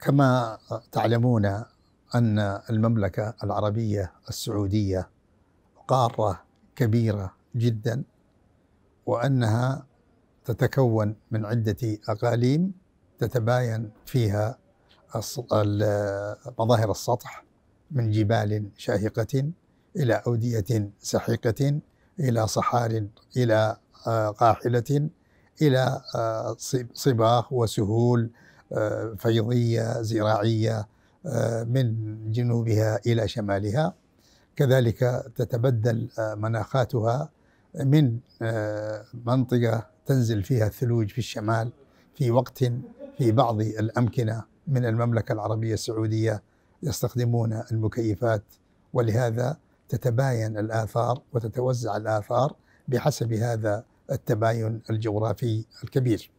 كما تعلمون أن المملكة العربية السعودية قارة كبيرة جدا وأنها تتكون من عدة أقاليم تتباين فيها مظاهر السطح من جبال شاهقة إلى أودية سحيقة إلى صحار إلى آه، قاحلة إلى آه، صباخ وسهول آه، فيضية زراعية آه، من جنوبها إلى شمالها كذلك تتبدل آه، مناخاتها من منطقة تنزل فيها الثلوج في الشمال في وقت في بعض الأمكنة من المملكة العربية السعودية يستخدمون المكيفات ولهذا تتباين الآثار وتتوزع الآثار بحسب هذا التباين الجغرافي الكبير